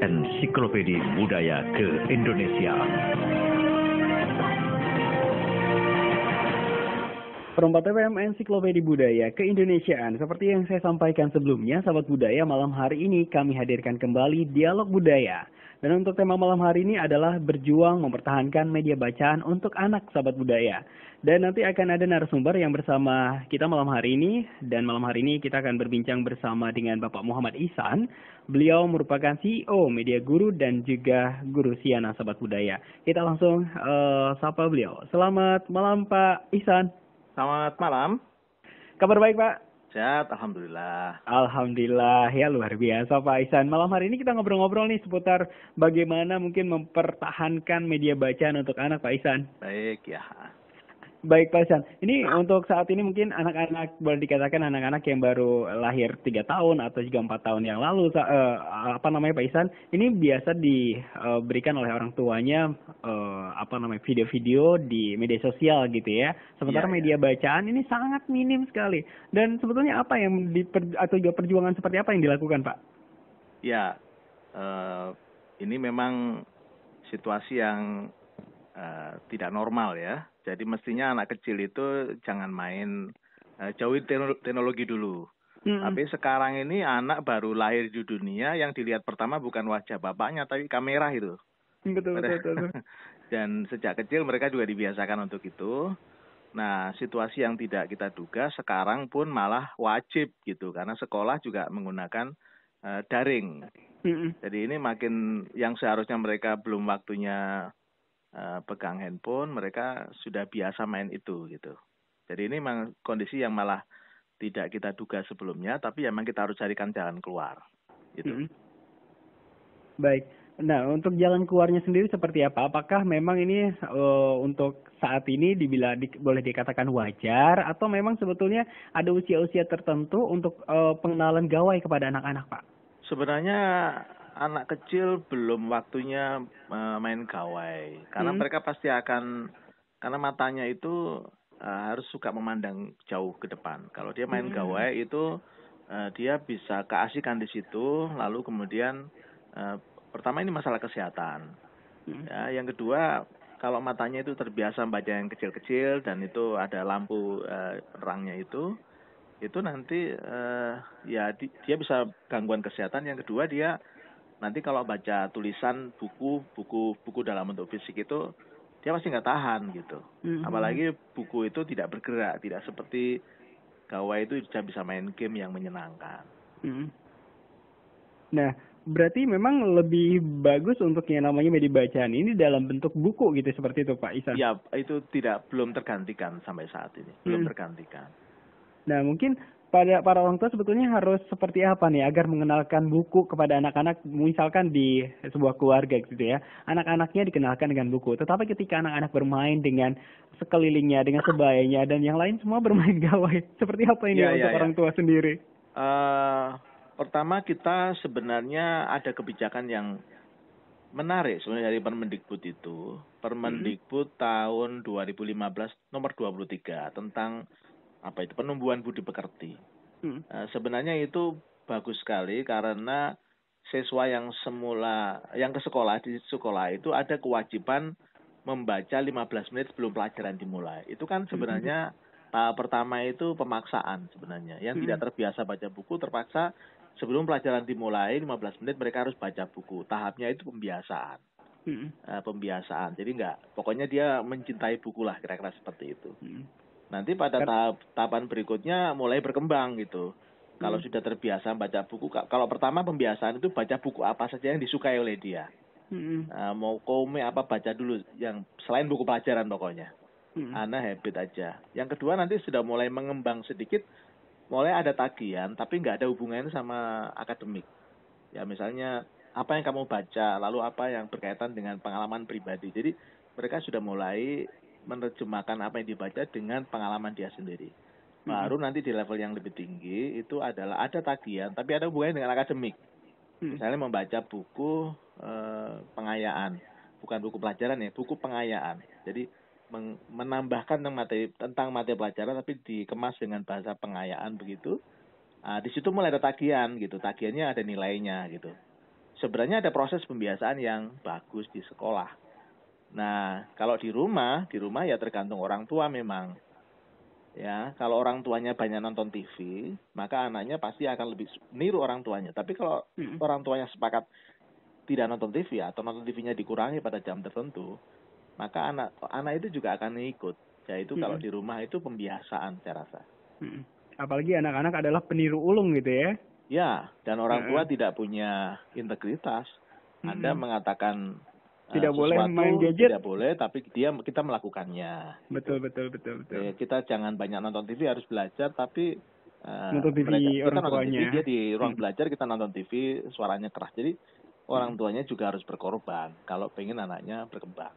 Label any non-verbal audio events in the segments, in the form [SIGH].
Enciklopedi Budaya ke Indonesia. Perempat TPM Ensiklopedi Budaya Keindonesiaan. Seperti yang saya sampaikan sebelumnya, sahabat budaya malam hari ini kami hadirkan kembali dialog budaya. Dan untuk tema malam hari ini adalah berjuang mempertahankan media bacaan untuk anak sahabat budaya. Dan nanti akan ada narasumber yang bersama kita malam hari ini. Dan malam hari ini kita akan berbincang bersama dengan Bapak Muhammad Isan. Beliau merupakan CEO Media Guru dan juga Guru Siana Sahabat Budaya. Kita langsung uh, sapa beliau. Selamat malam Pak Isan. Selamat malam. Kabar baik Pak? sehat, Alhamdulillah. Alhamdulillah, ya luar biasa Pak Ihsan. Malam hari ini kita ngobrol-ngobrol nih seputar bagaimana mungkin mempertahankan media bacaan untuk anak Pak Ihsan. Baik, ya. Baik Pak Ihsan ini untuk saat ini mungkin anak-anak boleh dikatakan anak-anak yang baru lahir tiga tahun atau juga empat tahun yang lalu, eh, apa namanya Pak Ihsan Ini biasa diberikan oleh orang tuanya eh, apa namanya video-video di media sosial gitu ya. Sementara ya, ya. media iya. bacaan ini sangat minim sekali. Dan sebetulnya apa yang di atau juga perjuangan seperti apa yang dilakukan Pak? Ya, uh, ini memang situasi yang uh, tidak normal ya. Jadi mestinya anak kecil itu jangan main uh, jauhi teknologi dulu. hmm Tapi sekarang ini anak baru lahir di dunia yang dilihat pertama bukan wajah bapaknya tapi kamera itu. Hmm, betul betul. betul. [LAUGHS] Dan sejak kecil mereka juga dibiasakan untuk itu. Nah, situasi yang tidak kita duga sekarang pun malah wajib gitu karena sekolah juga menggunakan uh, daring. Mm-hmm. Jadi ini makin yang seharusnya mereka belum waktunya Eh, pegang handphone, mereka sudah biasa main itu gitu. Jadi ini memang kondisi yang malah tidak kita duga sebelumnya, tapi ya memang kita harus carikan jalan keluar. Gitu. -hmm. Baik. Nah, untuk jalan keluarnya sendiri seperti apa? Apakah memang ini uh, untuk saat ini dibila di, boleh dikatakan wajar atau memang sebetulnya ada usia-usia tertentu untuk uh, pengenalan gawai kepada anak-anak, Pak? Sebenarnya anak kecil belum waktunya uh, main gawai karena hmm. mereka pasti akan karena matanya itu uh, harus suka memandang jauh ke depan. Kalau dia main hmm. gawai itu uh, dia bisa keasikan di situ lalu kemudian uh, pertama ini masalah kesehatan. Hmm. Ya, yang kedua kalau matanya itu terbiasa baca yang kecil-kecil dan itu ada lampu uh, itu itu nanti uh, ya di, dia bisa gangguan kesehatan yang kedua dia nanti kalau baca tulisan buku buku buku dalam bentuk fisik itu dia pasti nggak tahan gitu mm-hmm. apalagi buku itu tidak bergerak tidak seperti gawai itu bisa main game yang menyenangkan mm-hmm. nah berarti memang lebih bagus untuk yang namanya media bacaan ini dalam bentuk buku gitu seperti itu Pak Isan. Ya, itu tidak belum tergantikan sampai saat ini, belum hmm. tergantikan. Nah, mungkin pada para orang tua sebetulnya harus seperti apa nih agar mengenalkan buku kepada anak-anak misalkan di sebuah keluarga gitu ya anak-anaknya dikenalkan dengan buku tetapi ketika anak-anak bermain dengan sekelilingnya dengan sebayanya dan yang lain semua bermain [LAUGHS] gawai seperti apa ini ya, untuk ya. orang ya. tua sendiri uh, pertama kita sebenarnya ada kebijakan yang menarik sebenarnya dari Permendikbud itu mm-hmm. Permendikbud hmm. tahun 2015 nomor 23 tentang apa itu penumbuhan budi pekerti. Hmm. Nah, sebenarnya itu bagus sekali karena siswa yang semula yang ke sekolah di sekolah itu ada kewajiban membaca 15 menit sebelum pelajaran dimulai. Itu kan hmm. sebenarnya hmm. Eh, tahap pertama itu pemaksaan sebenarnya. Yang hmm. tidak terbiasa baca buku terpaksa sebelum pelajaran dimulai 15 menit mereka harus baca buku. Tahapnya itu pembiasaan. Hmm. Eh, pembiasaan. Jadi enggak pokoknya dia mencintai buku lah kira-kira seperti itu. Hmm. Nanti pada kan- tahap tahapan berikutnya mulai berkembang gitu. Hmm. Kalau sudah terbiasa baca buku, kalau pertama pembiasaan itu baca buku apa saja yang disukai oleh dia. Hmm. Nah, mau komik apa baca dulu yang selain buku pelajaran pokoknya. Hmm. anak habit aja. Yang kedua nanti sudah mulai mengembang sedikit, mulai ada tagihan tapi nggak ada hubungannya sama akademik. Ya misalnya apa yang kamu baca, lalu apa yang berkaitan dengan pengalaman pribadi. Jadi mereka sudah mulai menerjemahkan apa yang dibaca dengan pengalaman dia sendiri. Hmm. Baru nanti di level yang lebih tinggi itu adalah ada tagihan, tapi ada hubungannya dengan akademik. Hmm. Misalnya membaca buku e, pengayaan, bukan buku pelajaran ya, buku pengayaan. Jadi menambahkan tentang materi tentang materi pelajaran tapi dikemas dengan bahasa pengayaan begitu. Nah, di situ mulai ada tagihan gitu, tagihannya ada nilainya gitu. Sebenarnya ada proses pembiasaan yang bagus di sekolah Nah, kalau di rumah, di rumah ya tergantung orang tua memang. Ya, kalau orang tuanya banyak nonton TV, maka anaknya pasti akan lebih niru orang tuanya. Tapi kalau hmm. orang tuanya sepakat tidak nonton TV atau nonton TV-nya dikurangi pada jam tertentu, maka anak anak itu juga akan ikut. Yaitu hmm. kalau di rumah itu pembiasaan saya rasa. Hmm. Apalagi anak-anak adalah peniru ulung gitu ya. Ya, dan orang tua hmm. tidak punya integritas. Anda mengatakan tidak eh, boleh main gadget tidak boleh tapi dia kita melakukannya betul betul betul betul ya, kita jangan banyak nonton TV harus belajar tapi uh, nonton TV belajar. orang nonton TV dia di ruang hmm. belajar kita nonton TV suaranya keras jadi orang hmm. tuanya juga harus berkorban kalau pengen anaknya berkembang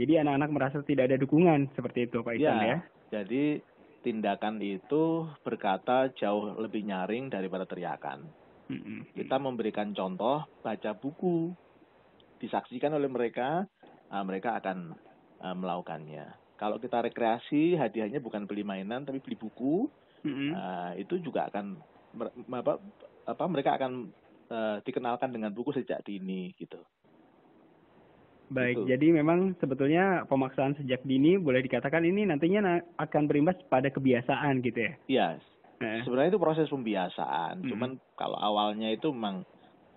jadi anak-anak merasa tidak ada dukungan seperti itu Pak Iksan ya, ya jadi tindakan itu berkata jauh lebih nyaring daripada teriakan hmm. hmm, hmm. kita memberikan contoh baca buku disaksikan oleh mereka, uh, mereka akan uh, melakukannya. Kalau kita rekreasi, hadiahnya bukan beli mainan tapi beli buku. Mm -hmm. uh, itu juga akan apa, apa mereka akan uh, dikenalkan dengan buku sejak dini gitu. Baik, gitu. jadi memang sebetulnya pemaksaan sejak dini boleh dikatakan ini nantinya akan berimbas pada kebiasaan gitu ya. Iya. Yes. Eh. Sebenarnya itu proses pembiasaan, hmm. cuman kalau awalnya itu memang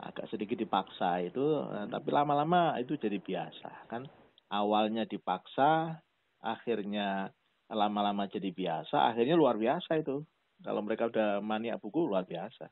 agak sedikit dipaksa itu eh, tapi lama-lama itu jadi biasa kan awalnya dipaksa akhirnya lama-lama jadi biasa akhirnya luar biasa itu kalau mereka udah maniak buku luar biasa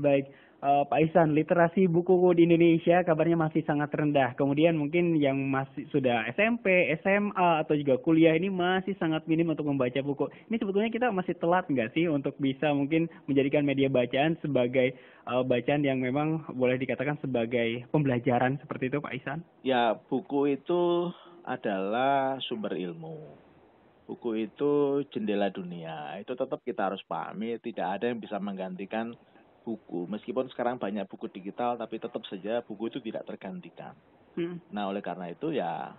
baik uh, Pak Ihsan, literasi buku di Indonesia kabarnya masih sangat rendah. Kemudian mungkin yang masih sudah SMP, SMA atau juga kuliah ini masih sangat minim untuk membaca buku. Ini sebetulnya kita masih telat nggak sih untuk bisa mungkin menjadikan media bacaan sebagai uh, bacaan yang memang boleh dikatakan sebagai pembelajaran seperti itu, Pak Ihsan? Ya, buku itu adalah sumber ilmu buku itu jendela dunia. Itu tetap kita harus pahami, tidak ada yang bisa menggantikan buku. Meskipun sekarang banyak buku digital, tapi tetap saja buku itu tidak tergantikan. Hmm. Nah, oleh karena itu ya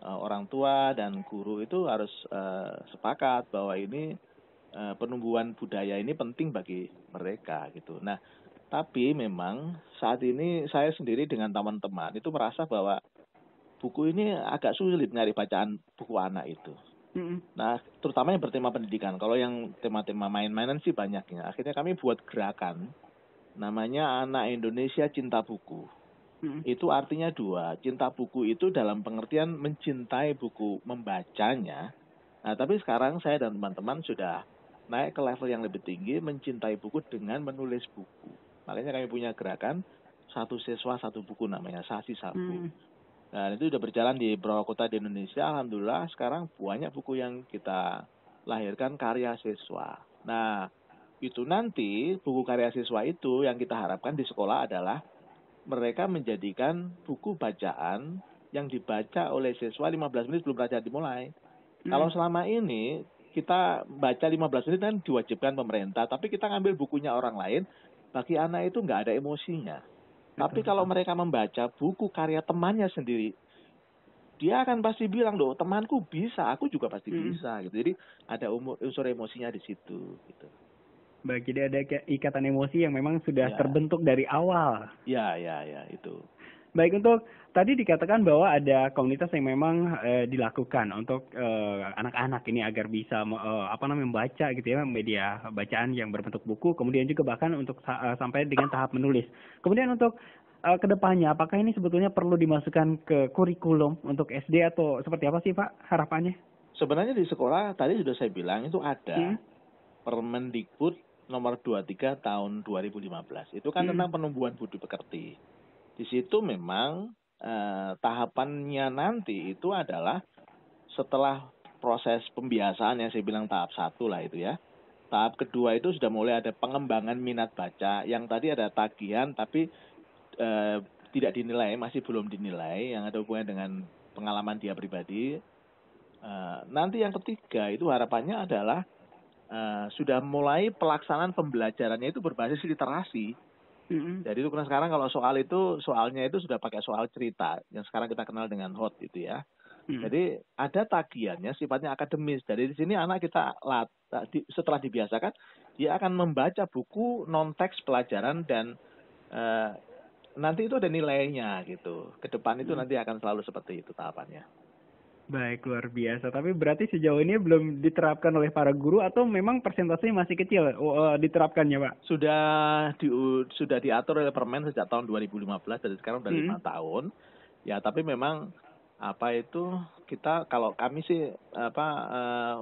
eh, orang tua dan guru itu harus uh, sepakat bahwa ini uh, penumbuhan budaya ini penting bagi mereka gitu. Nah, tapi memang saat ini saya sendiri dengan teman-teman itu merasa bahwa buku ini agak sulit nyari bacaan buku anak itu. Mm-hmm. Nah, terutama yang bertema pendidikan. Kalau yang tema-tema main-mainan sih banyaknya. Akhirnya kami buat gerakan namanya Anak Indonesia Cinta Buku. Mm-hmm. Itu artinya dua. Cinta buku itu dalam pengertian mencintai buku, membacanya. Nah, tapi sekarang saya dan teman-teman sudah naik ke level yang lebih tinggi mencintai buku dengan menulis buku. Makanya kami punya gerakan satu siswa satu buku namanya Sasi Sabu. Mm-hmm. Nah, itu sudah berjalan di beberapa kota di Indonesia. Alhamdulillah, sekarang banyak buku yang kita lahirkan karya siswa. Nah, itu nanti buku karya siswa itu yang kita harapkan di sekolah adalah mereka menjadikan buku bacaan yang dibaca oleh siswa 15 menit sebelum belajar dimulai. Hmm. Kalau selama ini kita baca 15 menit kan diwajibkan pemerintah, tapi kita ngambil bukunya orang lain, bagi anak itu nggak ada emosinya. Tapi kalau mereka membaca buku karya temannya sendiri, dia akan pasti bilang loh temanku bisa, aku juga pasti hmm. bisa gitu. Jadi ada unsur emosinya di situ gitu. Baik, jadi ada ikatan emosi yang memang sudah ya. terbentuk dari awal. Ya, ya, ya, itu. Baik untuk tadi dikatakan bahwa ada komunitas yang memang e, dilakukan untuk eh, anak-anak e, ini agar bisa e, apa namanya membaca gitu ya media bacaan yang berbentuk buku kemudian juga bahkan untuk e, sampai dengan tahap menulis. Kemudian untuk e, kedepannya apakah ini sebetulnya perlu dimasukkan ke kurikulum untuk SD atau seperti apa sih Pak harapannya? Sebenarnya di sekolah tadi sudah saya bilang itu ada hmm? Permendikbud nomor 23 tahun 2015. Itu kan hmm. tentang penumbuhan budi pekerti. Di situ memang eh, tahapannya nanti itu adalah setelah proses pembiasaan yang saya bilang tahap satu lah itu ya. Tahap kedua itu sudah mulai ada pengembangan minat baca yang tadi ada tagihan tapi eh, tidak dinilai masih belum dinilai yang ada hubungannya dengan pengalaman dia pribadi. Eh, nanti yang ketiga itu harapannya adalah eh, sudah mulai pelaksanaan pembelajarannya itu berbasis literasi jadi itu karena sekarang kalau soal itu soalnya itu sudah pakai soal cerita yang sekarang kita kenal dengan hot itu ya. hmm Jadi ada tagihannya sifatnya akademis. Jadi di sini anak kita eh, setelah dibiasakan dia akan membaca buku non teks pelajaran dan uh, nanti itu ada nilainya gitu. Ke depan itu hmm nanti akan selalu seperti itu tahapannya. Baik, luar biasa. Tapi berarti sejauh ini belum diterapkan oleh para guru atau memang persentasenya masih kecil uh, diterapkannya, Pak? Sudah di, sudah diatur oleh Permen sejak tahun 2015 dari sekarang udah lima hmm. tahun. Ya, tapi memang apa itu kita kalau kami sih apa uh,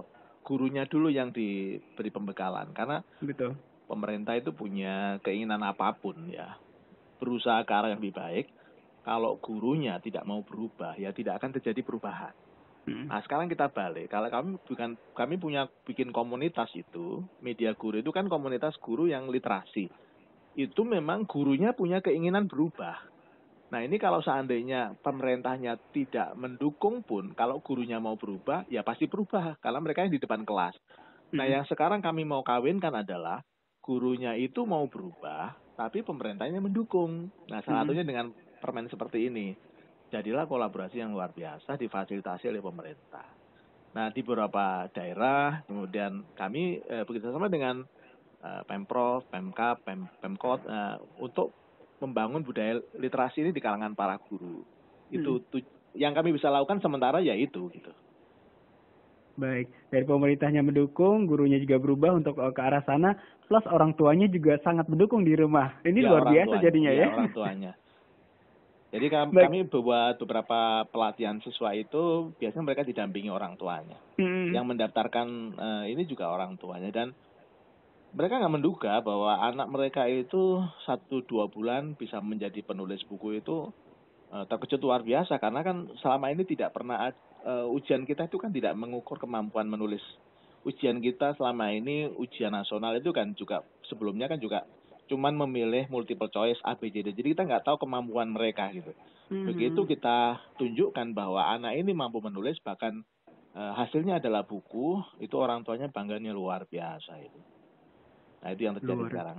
gurunya dulu yang diberi pembekalan karena betul. Pemerintah itu punya keinginan apapun ya. Berusaha ke arah yang lebih baik. Kalau gurunya tidak mau berubah, ya tidak akan terjadi perubahan. Hmm. Nah, sekarang kita balik. Kalau kami bukan kami punya bikin komunitas itu, media guru itu kan komunitas guru yang literasi. Itu memang gurunya punya keinginan berubah. Nah, ini kalau seandainya pemerintahnya tidak mendukung pun, kalau gurunya mau berubah, ya pasti berubah karena mereka yang di depan kelas. Nah, hmm. yang sekarang kami mau kawinkan adalah gurunya itu mau berubah, tapi pemerintahnya mendukung. Nah, salah hmm. satunya dengan permen seperti ini jadilah kolaborasi yang luar biasa difasilitasi oleh pemerintah. Nah, di beberapa daerah, kemudian kami eh, begitu sama dengan e, Pemprov, Pemkap, Pem, Pemkot e, untuk membangun budaya literasi ini di kalangan para guru. Itu hmm. tu, yang kami bisa lakukan sementara yaitu gitu. Baik, dari pemerintahnya mendukung, gurunya juga berubah untuk ke arah sana, plus orang tuanya juga sangat mendukung di rumah. Ini ya, luar biasa tuanya, jadinya ya. ya. Orang tuanya. Jadi kami, Baik. buat beberapa pelatihan siswa itu biasanya mereka didampingi orang tuanya. Hmm. Yang mendaftarkan uh, ini juga orang tuanya dan mereka nggak menduga bahwa anak mereka itu satu dua bulan bisa menjadi penulis buku itu uh, terkejut luar biasa karena kan selama ini tidak pernah uh, ujian kita itu kan tidak mengukur kemampuan menulis. Ujian kita selama ini ujian nasional itu kan juga sebelumnya kan juga cuman memilih multiple choice ABCD. Jadi kita nggak tahu kemampuan mereka gitu. Mm-hmm. Begitu kita tunjukkan bahwa anak ini mampu menulis bahkan uh, hasilnya adalah buku, itu orang tuanya bangganya luar biasa itu. Nah, itu yang terjadi luar. sekarang.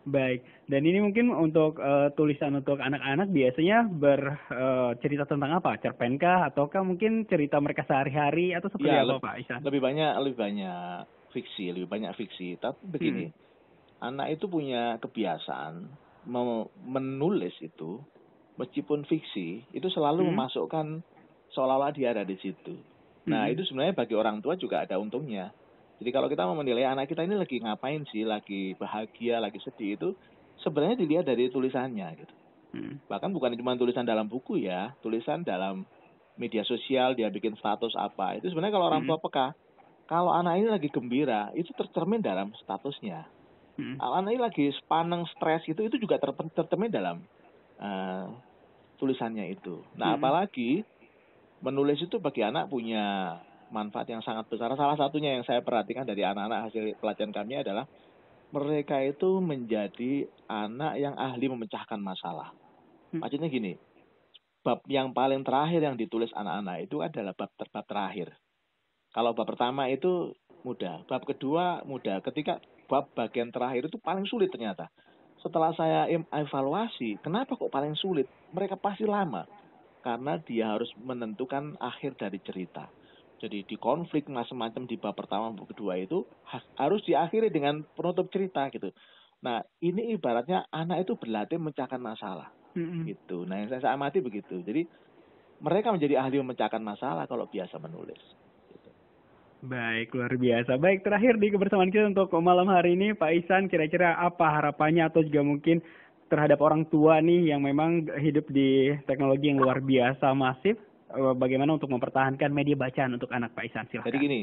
Baik, dan ini mungkin untuk uh, tulisan untuk anak-anak biasanya bercerita eh, uh, tentang apa? Cerpenkah ataukah mungkin cerita mereka sehari-hari atau seperti ya, apa, Pak Isan? Lebih banyak, lebih banyak fiksi, lebih banyak fiksi. Tapi begini, hmm anak itu punya kebiasaan menulis itu meskipun fiksi itu selalu hmm. memasukkan seolah-olah dia ada di situ. Nah, hmm. itu sebenarnya bagi orang tua juga ada untungnya. Jadi kalau kita mau menilai anak kita ini lagi ngapain sih, lagi bahagia, lagi sedih itu sebenarnya dilihat dari tulisannya gitu. Hmm. Bahkan bukan cuma tulisan dalam buku ya, tulisan dalam media sosial dia bikin status apa. Itu sebenarnya kalau orang hmm. tua peka, kalau anak ini lagi gembira, itu tercermin dalam statusnya hmm. Ah, anak ini lagi sepaneng stres itu itu juga ter dalam uh, tulisannya itu nah hmm. apalagi menulis itu bagi anak punya manfaat yang sangat besar salah satunya yang saya perhatikan dari anak-anak hasil pelatihan kami adalah mereka itu menjadi anak yang ahli memecahkan masalah hmm. maksudnya gini bab yang paling terakhir yang ditulis anak-anak itu adalah bab terbab terakhir kalau bab pertama itu mudah, bab kedua mudah. Ketika bab bagian terakhir itu paling sulit ternyata. Setelah saya evaluasi, kenapa kok paling sulit? Mereka pasti lama. Karena dia harus menentukan akhir dari cerita. Jadi di konflik macam-macam di bab pertama bab kedua itu harus diakhiri dengan penutup cerita gitu. Nah ini ibaratnya anak itu berlatih memecahkan masalah mm-hmm. gitu. Nah yang saya, saya amati begitu. Jadi mereka menjadi ahli memecahkan masalah kalau biasa menulis. Baik, luar biasa. Baik, terakhir di kebersamaan kita untuk malam hari ini, Pak Isan, kira-kira apa harapannya atau juga mungkin terhadap orang tua nih yang memang hidup di teknologi yang luar biasa masif, eh, bagaimana untuk mempertahankan media bacaan untuk anak Pak Isan? Silahkan. Jadi gini,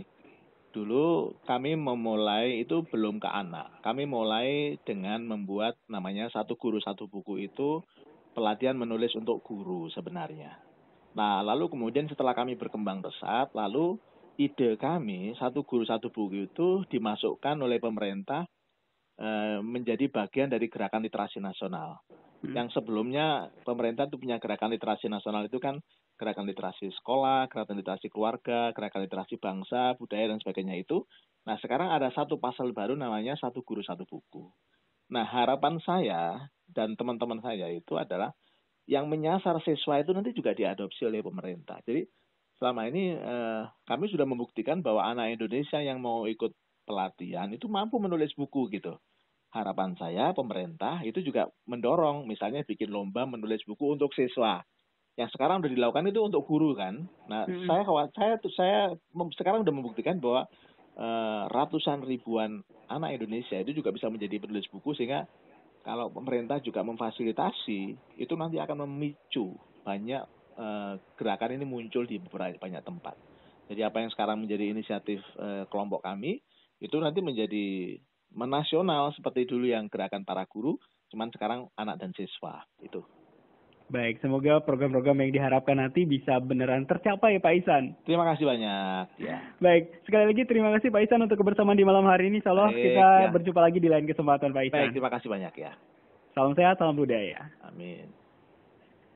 dulu kami memulai itu belum ke anak. Kami mulai dengan membuat namanya satu guru satu buku itu pelatihan menulis untuk guru sebenarnya. Nah, lalu kemudian setelah kami berkembang pesat, lalu ide kami satu guru satu buku itu dimasukkan oleh pemerintah e, menjadi bagian dari gerakan literasi nasional. Hmm. Yang sebelumnya pemerintah itu punya gerakan literasi nasional itu kan gerakan literasi sekolah, gerakan literasi keluarga, gerakan literasi bangsa, budaya dan sebagainya itu. Nah sekarang ada satu pasal baru namanya satu guru satu buku. Nah harapan saya dan teman-teman saya itu adalah yang menyasar siswa itu nanti juga diadopsi oleh pemerintah. Jadi selama ini eh, kami sudah membuktikan bahwa anak Indonesia yang mau ikut pelatihan itu mampu menulis buku gitu. Harapan saya pemerintah itu juga mendorong misalnya bikin lomba menulis buku untuk siswa. Yang sekarang sudah dilakukan itu untuk guru kan. Nah, hmm. saya saya saya sekarang sudah membuktikan bahwa eh, ratusan ribuan anak Indonesia itu juga bisa menjadi penulis buku sehingga kalau pemerintah juga memfasilitasi itu nanti akan memicu banyak Eh, gerakan ini muncul di beberapa banyak tempat. Jadi apa yang sekarang menjadi inisiatif eh, kelompok kami itu nanti menjadi menasional seperti dulu yang gerakan para guru, cuman sekarang anak dan siswa itu. Baik, semoga program-program yang diharapkan nanti bisa beneran tercapai Pak Isan. Terima kasih banyak. Ya. Baik, sekali lagi terima kasih Pak Isan untuk kebersamaan di malam hari ini. Salam kita ya. berjumpa lagi di lain kesempatan Pak Isan. Baik, terima kasih banyak ya. Salam sehat, salam budaya. Amin.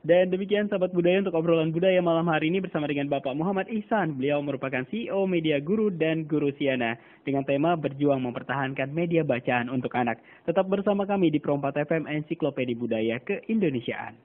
Dan demikian sahabat budaya untuk obrolan budaya malam hari ini bersama dengan Bapak Muhammad Ihsan. Beliau merupakan CEO Media Guru dan Guru Siana dengan tema berjuang mempertahankan media bacaan untuk anak. Tetap bersama kami di Perompat FM Ensiklopedia Budaya Keindonesiaan.